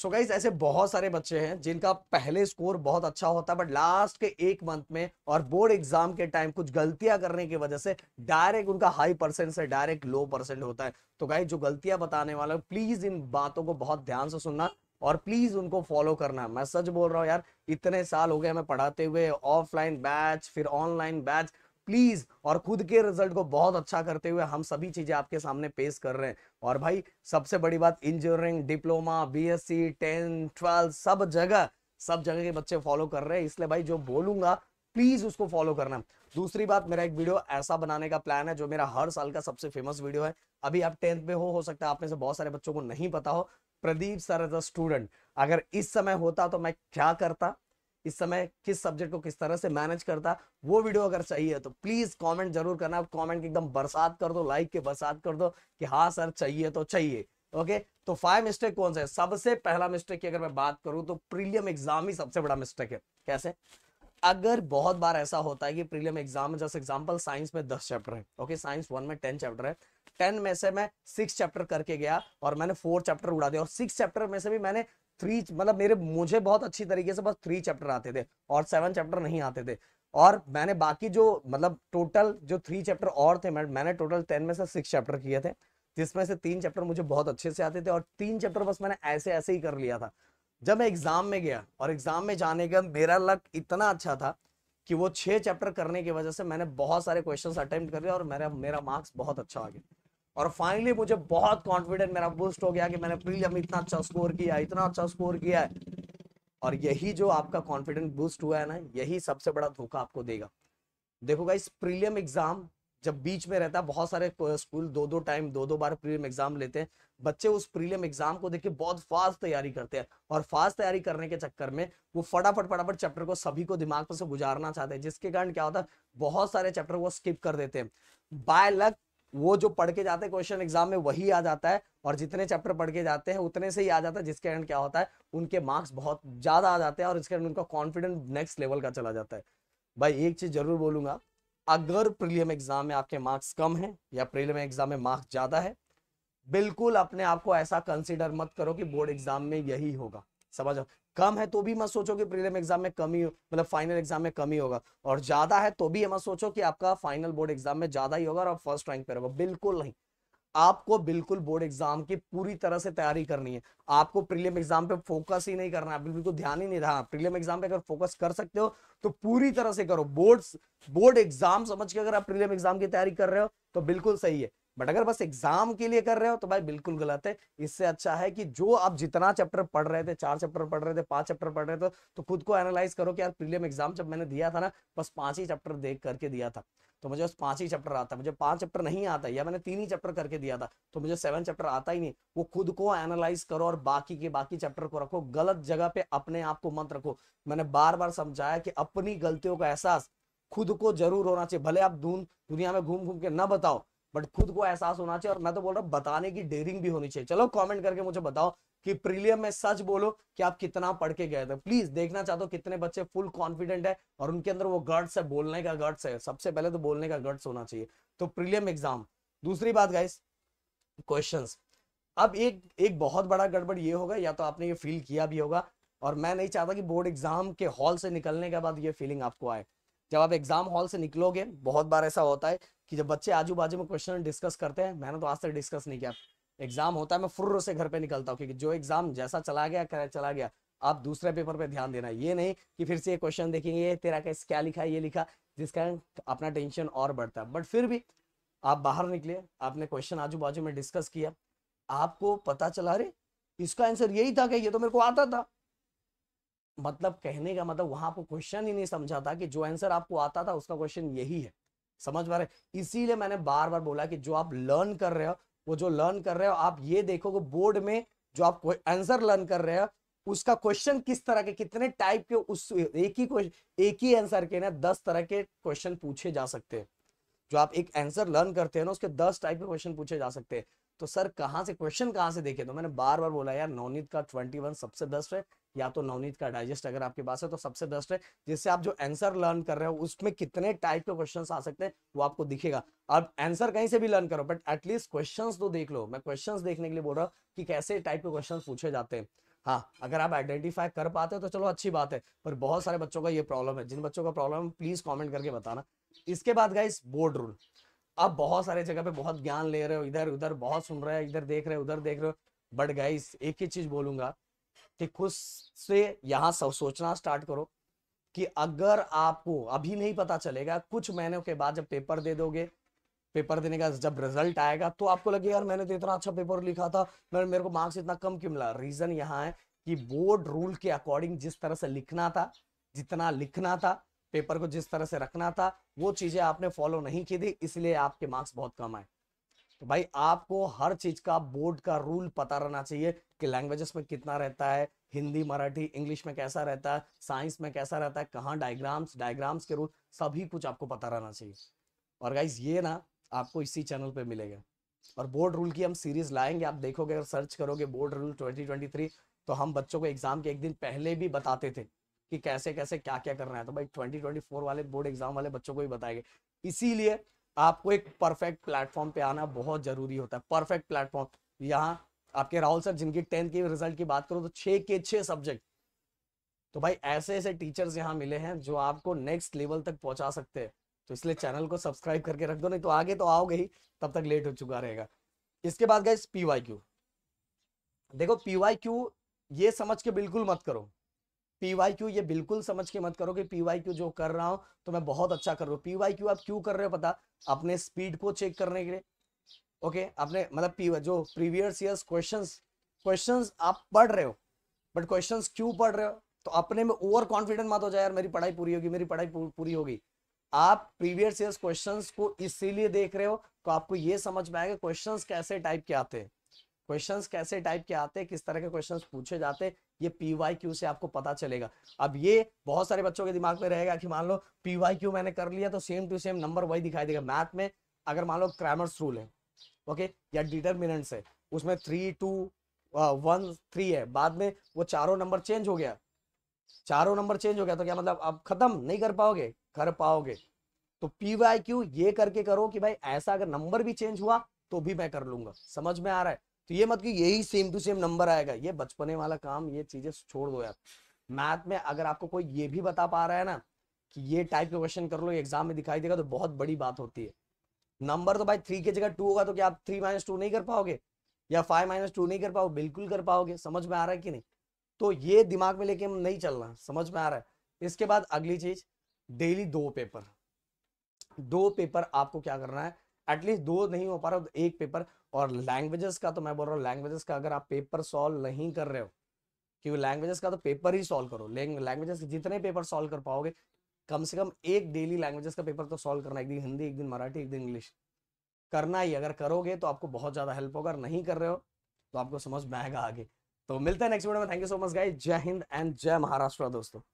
सो so guys ऐसे बहुत सारे बच्चे हैं जिनका पहले स्कोर बहुत अच्छा होता है बट लास्ट के एक मंथ में और बोर्ड एग्जाम के टाइम कुछ गलतियां करने की वजह से डायरेक्ट उनका हाई परसेंट से डायरेक्ट लो परसेंट होता है तो गाइज जो गलतियां बताने वाला हो प्लीज इन बातों को बहुत ध्यान से सुनना और प्लीज उनको फॉलो करना मैं सच बोल रहा हूँ यार इतने साल हो गए हमें पढ़ाते हुए ऑफलाइन बैच फिर ऑनलाइन बैच प्लीज और खुद के रिजल्ट को बहुत अच्छा करते हुए हम सभी चीजें आपके सामने पेश कर रहे हैं और भाई सबसे बड़ी बात engineering diploma BSc ten twelfth सब जगह सब जगह के बच्चे फॉलो कर रहे हैं इसलिए भाई जो बोलूंगा प्लीज उसको फॉलो करना दूसरी बात मेरा एक वीडियो ऐसा बनाने का प्लान है जो मेरा हर साल का सबसे फेमस वीडियो है अभी आप टेंथ में हो हो सकता है आप में से बहुत सारे बच्चों को नहीं पता हो Pradeep sir as a student अगर इस समय होता तो मैं क्या करता इस समय किस सब्जेक्ट को किस तरह से मैनेज करता वो वीडियो अगर चाहिए तो प्लीज कमेंट जरूर करना कमेंट एकदम बरसात कर दो लाइक के बरसात कर दो कि हाँ सर चाहिए तो चाहिए ओके तो फाइव मिस्टेक कौन सा है सबसे पहला मिस्टेक की अगर मैं बात करूं तो प्रीलियम एग्जाम ही सबसे बड़ा मिस्टेक है कैसे अगर बहुत बार ऐसा होता है कि प्रीलियम एग्जाम जैसे एग्जाम्पल साइंस में दस चैप्टर है ओके साइंस वन में टेन चैप्टर है टेन में से मैं सिक्स चैप्टर करके गया और मैंने फोर चैप्टर उड़ा दिया और सिक्स चैप्टर में से भी मैंने थ्री मतलब मेरे मुझे बहुत अच्छी तरीके से बस थ्री चैप्टर आते थे और सेवन चैप्टर नहीं आते थे और मैंने बाकी जो मतलब टोटल जो थ्री चैप्टर और थे मैं, मैंने टोटल टेन में से सिक्स चैप्टर किए थे जिसमें से तीन चैप्टर मुझे बहुत अच्छे से आते थे और तीन चैप्टर बस मैंने ऐसे ऐसे ही कर लिया था जब मैं एग्जाम में गया और एग्जाम में जाने का मेरा लक इतना अच्छा था कि वो छह चैप्टर करने की वजह से मैंने बहुत सारे क्वेश्चंस अटेम्प्ट कर और मेरा मेरा मार्क्स बहुत अच्छा आ गया और फाइनली मुझे बहुत कॉन्फिडेंट मेरा बूस्ट हो गया कि मैंने प्रीलियम इतना अच्छा स्कोर किया इतना अच्छा स्कोर किया है और यही जो आपका कॉन्फिडेंट बूस्ट हुआ है ना यही सबसे बड़ा धोखा आपको देगा देखो गाइस प्रीलियम एग्जाम जब बीच में रहता है बहुत सारे स्कूल दो दो टाइम दो दो बार प्रीलियम एग्जाम लेते हैं बच्चे उस प्रीलियम एग्जाम को देखिए बहुत फास्ट तैयारी करते हैं और फास्ट तैयारी करने के चक्कर में वो फटाफट फटाफट चैप्टर को सभी को दिमाग पर से गुजारना चाहते हैं जिसके कारण क्या होता है बहुत सारे चैप्टर वो स्किप कर देते हैं बाय लक वो जो पढ़ के जाते हैं क्वेश्चन एग्जाम में वही आ जाता है और जितने चैप्टर पढ़ के जाते हैं उतने से ही आ जाता है जिसके कारण क्या होता है उनके मार्क्स बहुत ज़्यादा आ जाते हैं और इसके कारण उनका कॉन्फिडेंस नेक्स्ट लेवल का चला जाता है भाई एक चीज़ जरूर बोलूंगा अगर प्रीलियम एग्जाम में आपके मार्क्स कम है या प्रीलियम एग्जाम में मार्क्स ज़्यादा है बिल्कुल अपने आप को ऐसा कंसिडर मत करो कि बोर्ड एग्जाम में यही होगा समझ कम है तो भी मत सोचो कि प्रीलिम एग्जाम में कमी मतलब फाइनल एग्जाम में कमी होगा और ज्यादा है तो भी मत सोचो कि आपका फाइनल बोर्ड एग्जाम में ज्यादा ही होगा और फर्स्ट रैंक पे रहोगा बिल्कुल नहीं आपको बिल्कुल बोर्ड एग्जाम की पूरी तरह से तैयारी करनी है आपको प्रीलिम एग्जाम पे फोकस ही नहीं करना है बिल्कुल तो ध्यान ही नहीं रहा प्रीलिम एग्जाम पे अगर फोकस कर सकते हो तो पूरी तरह से करो बोर्ड बोर्ड एग्जाम समझ के अगर आप प्रीलिम एग्जाम की तैयारी कर रहे हो तो बिल्कुल सही है बट अगर बस एग्जाम के लिए कर रहे हो तो भाई बिल्कुल गलत है इससे अच्छा है कि जो आप जितना चैप्टर पढ़ रहे थे चार चैप्टर पढ़ रहे थे पांच चैप्टर पढ़ रहे थे तो खुद को एनालाइज करो कि यार प्रीलियम एग्जाम जब मैंने दिया था ना बस पांच ही चैप्टर देख करके दिया था तो मुझे बस पांच ही चैप्टर आता मुझे पांच चैप्टर नहीं आता या मैंने तीन ही चैप्टर करके दिया था तो मुझे सेवन चैप्टर आता ही नहीं वो खुद को एनालाइज करो और बाकी के बाकी चैप्टर को रखो गलत जगह पे अपने आप को मत रखो मैंने बार बार समझाया कि अपनी गलतियों का एहसास खुद को जरूर होना चाहिए भले आप दून दुनिया में घूम घूम के ना बताओ बट खुद को एहसास होना चाहिए और मैं तो बोल रहा हूँ बताने की डेयरिंग भी होनी चाहिए चलो कमेंट करके मुझे बताओ कि प्रीलियम में सच बोलो कि आप कितना पढ़ के गए थे प्लीज देखना चाहते हो कितने बच्चे फुल कॉन्फिडेंट है और उनके अंदर वो गर्ड्स है बोलने का गर्ड्स है सबसे पहले तो बोलने का गर्ड्स होना चाहिए तो प्रीलियम एग्जाम दूसरी बात गाइस क्वेश्चन अब एक एक बहुत बड़ा गड़बड़ ये होगा या तो आपने ये फील किया भी होगा और मैं नहीं चाहता कि बोर्ड एग्जाम के हॉल से निकलने के बाद ये फीलिंग आपको आए जब आप एग्जाम हॉल से निकलोगे बहुत बार ऐसा होता है कि जब बच्चे आजू बाजू में क्वेश्चन डिस्कस करते हैं मैंने तो आज तक डिस्कस नहीं किया एग्जाम होता है मैं फुर्र से घर पे निकलता हूँ क्योंकि जो एग्जाम जैसा चला गया चला गया आप दूसरे पेपर पे ध्यान देना ये नहीं कि फिर से ये क्वेश्चन देखेंगे तेरा कैसे क्या लिखा है ये लिखा जिस कारण अपना टेंशन और बढ़ता है बट फिर भी आप बाहर निकले आपने क्वेश्चन आजू बाजू में डिस्कस किया आपको पता चला रे इसका आंसर यही था कि ये तो मेरे को आता था मतलब कहने का मतलब वहां आपको क्वेश्चन ही नहीं समझा था कि जो आंसर आपको आता था उसका क्वेश्चन यही है समझ पा रहे इसीलिए मैंने बार बार बोला कि जो आप लर्न कर रहे हो वो जो लर्न कर रहे हो आप ये देखो कि बोर्ड में जो आप आंसर लर्न कर रहे हो उसका क्वेश्चन किस तरह के कितने टाइप के उस एक ही एक ही आंसर के ना दस तरह के क्वेश्चन पूछे जा सकते हैं जो आप एक आंसर लर्न करते हैं ना उसके दस टाइप के क्वेश्चन पूछे जा सकते हैं तो सर कहां से क्वेश्चन कहां से देखे तो मैंने बार बार बोला यार नवनीत का ट्वेंटी वन सबसे बेस्ट है या तो नवनीत का डाइजेस्ट अगर आपके पास है तो सबसे बेस्ट है जिससे आप जो आंसर लर्न कर रहे हो उसमें कितने टाइप के क्वेश्चन आ सकते हैं वो आपको दिखेगा आप आंसर कहीं से भी लर्न करो बट एटलीस्ट क्वेश्चन तो देख लो मैं क्वेश्चन देखने के लिए बोल रहा हूँ कि कैसे टाइप के क्वेश्चन पूछे जाते हैं हाँ अगर आप आइडेंटिफाई कर पाते हो तो चलो अच्छी बात है पर बहुत सारे बच्चों का ये प्रॉब्लम है जिन बच्चों का प्रॉब्लम है प्लीज कमेंट करके बताना इसके बाद गाइस बोर्ड रूल आप बहुत सारे जगह पे बहुत ज्ञान ले रहे हो इधर उधर बहुत सुन रहे हो इधर देख रहे हो उधर देख रहे हो बट गाइस एक ही चीज बोलूंगा कि खुद से यहाँ सब सोचना स्टार्ट करो कि अगर आपको अभी नहीं पता चलेगा कुछ महीनों के बाद जब पेपर दे दोगे पेपर देने का जब रिजल्ट आएगा तो आपको लगेगा यार मैंने तो इतना अच्छा पेपर लिखा था मैं मेरे को मार्क्स इतना कम क्यों मिला रीजन यहाँ है कि बोर्ड रूल के अकॉर्डिंग जिस तरह से लिखना था जितना लिखना था पेपर को जिस तरह से रखना था वो चीजें आपने फॉलो नहीं की थी इसलिए आपके मार्क्स बहुत कम आए तो भाई आपको हर चीज का बोर्ड का रूल पता रहना चाहिए कि लैंग्वेजेस में कितना रहता है हिंदी मराठी इंग्लिश में कैसा रहता है साइंस में कैसा रहता है कहाँ डायग्राम्स डायग्राम्स के रूल सभी कुछ आपको पता रहना चाहिए और गाइज ये ना आपको इसी चैनल पे मिलेगा और बोर्ड रूल की हम सीरीज लाएंगे आप देखोगे अगर सर्च करोगे बोर्ड रूल 2023 तो हम बच्चों को एग्जाम के एक दिन पहले भी बताते थे कि कैसे कैसे क्या क्या करना है तो भाई 2024 वाले बोर्ड एग्जाम वाले बच्चों को भी बताएंगे इसीलिए आपको एक परफेक्ट प्लेटफॉर्म पे आना बहुत जरूरी होता है परफेक्ट प्लेटफॉर्म यहाँ आपके राहुल सर जिनकी टेंथ के रिजल्ट की बात करूँ तो छे के छे सब्जेक्ट तो भाई ऐसे ऐसे टीचर्स यहाँ मिले हैं जो आपको नेक्स्ट लेवल तक पहुंचा सकते हैं तो इसलिए चैनल को सब्सक्राइब करके रख दो नहीं तो आगे तो आओगे ही तब तक लेट हो चुका रहेगा इसके बाद गए पीवाई क्यू देखो पीवाई क्यू ये समझ के बिल्कुल मत करो क्यू ये बिल्कुल समझ के मत करो कि क्यू जो कर रहा हूं तो मैं बहुत अच्छा कर रहा हूँ पीवाई क्यू आप क्यों कर रहे हो पता अपने स्पीड को चेक करने के लिए ओके अपने मतलब जो प्रीवियस ईयर्स क्वेश्चन क्वेश्चन आप पढ़ रहे हो बट क्वेश्चन क्यों पढ़ रहे हो तो अपने में ओवर कॉन्फिडेंट मत हो जाए यार मेरी पढ़ाई पूरी होगी मेरी पढ़ाई पूरी होगी आप प्रीवियस ईयर क्वेश्चंस को इसीलिए देख रहे हो तो आपको ये समझ में आएगा क्वेश्चंस कैसे टाइप के आते हैं क्वेश्चंस कैसे टाइप के आते हैं किस तरह के क्वेश्चंस पूछे जाते हैं ये पी वाई क्यू से आपको पता चलेगा अब ये बहुत सारे बच्चों के दिमाग में रहेगा कि मान लो पी वाई क्यू मैंने कर लिया तो सेम टू सेम नंबर वही दिखाई देगा मैथ में अगर मान लो क्रैमर्स रूल है ओके या डिटर्मिनेंट्स है उसमें थ्री टू वन थ्री है बाद में वो चारों नंबर चेंज हो गया चारों नंबर चेंज हो गया तो क्या मतलब आप खत्म नहीं कर पाओगे कर पाओगे तो पी वाई क्यू ये करके करो कि भाई ऐसा अगर नंबर भी चेंज हुआ तो भी मैं कर लूंगा समझ में आ रहा है तो ये मत कि यही सेम टू सेम नंबर आएगा ये बचपने वाला काम ये चीजें छोड़ दो यार मैथ में अगर आपको कोई ये भी बता पा रहा है ना कि ये टाइप के क्वेश्चन कर लो एग्जाम में दिखाई देगा तो बहुत बड़ी बात होती है नंबर तो भाई थ्री के जगह टू होगा तो क्या आप थ्री माइनस टू नहीं कर पाओगे या फाइव माइनस टू नहीं कर पाओगे बिल्कुल कर पाओगे समझ में आ रहा है कि नहीं तो ये दिमाग में लेके नहीं चलना समझ में आ रहा है इसके बाद अगली चीज डेली दो पेपर दो पेपर आपको क्या करना है एटलीस्ट दो नहीं हो पा रहा एक पेपर और लैंग्वेजेस का तो मैं बोल रहा हूँ लैंग्वेजेस का अगर आप पेपर सॉल्व नहीं कर रहे हो क्योंकि लैंग्वेजेस का तो पेपर ही सॉल्व करो लैंग्वेजेस के जितने पेपर सॉल्व कर पाओगे कम से कम एक डेली लैंग्वेजेस का पेपर तो सॉल्व करना एक दिन हिंदी एक दिन मराठी एक दिन इंग्लिश करना ही अगर करोगे तो आपको बहुत ज़्यादा हेल्प होगा अगर नहीं कर रहे हो तो आपको समझ में आएगा आगे तो मिलते हैं नेक्स्ट वीडियो में thank you so much guys जय हिंद एंड जय महाराष्ट्र दोस्तों